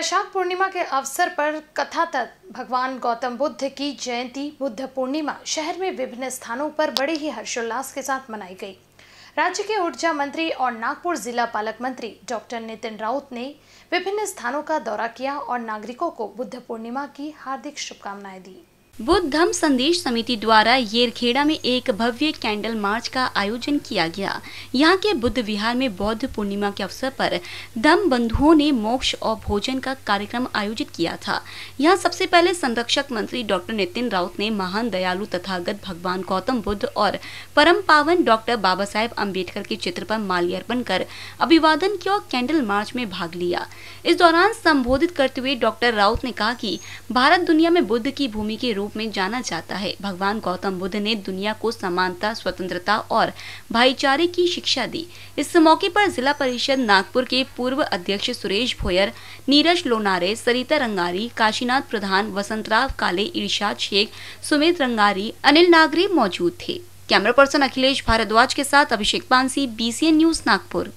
वैशाख पूर्णिमा के अवसर पर कथा तत् भगवान गौतम बुद्ध की जयंती बुद्ध पूर्णिमा शहर में विभिन्न स्थानों पर बड़े ही हर्षोल्लास के साथ मनाई गई राज्य के ऊर्जा मंत्री और नागपुर जिला पालक मंत्री डॉक्टर नितिन राउत ने विभिन्न स्थानों का दौरा किया और नागरिकों को बुद्ध पूर्णिमा की हार्दिक शुभकामनाएं दी बुद्ध धम्म संदेश समिति द्वारा येरखेड़ा में एक भव्य कैंडल मार्च का आयोजन किया गया यहाँ के बुद्ध विहार में बौद्ध पूर्णिमा के अवसर पर धम्म बंधुओं ने मोक्ष और भोजन का कार्यक्रम आयोजित किया था यहाँ सबसे पहले संरक्षक मंत्री डॉक्टर नितिन राउत ने महान दयालु तथागत भगवान गौतम बुद्ध और परम पावन डॉक्टर बाबा साहेब अम्बेडकर के चित्र पर माल्यार्पण कर अभिवादन किया और कैंडल मार्च में भाग लिया इस दौरान संबोधित करते हुए डॉक्टर राउत ने कहा की भारत दुनिया में बुद्ध की भूमि के रूप रूप में जाना जाता है भगवान गौतम बुद्ध ने दुनिया को समानता स्वतंत्रता और भाईचारे की शिक्षा दी इस मौके पर जिला परिषद नागपुर के पूर्व अध्यक्ष सुरेश भोयर नीरज लोनारे सरिता रंगारी काशीनाथ प्रधान वसंतराव काले इर्शाद शेख सुमित रंगारी अनिल नागरी मौजूद थे कैमरा पर्सन अखिलेश भारद्वाज के साथ अभिषेक पानसी बीसीएन न्यूज नागपुर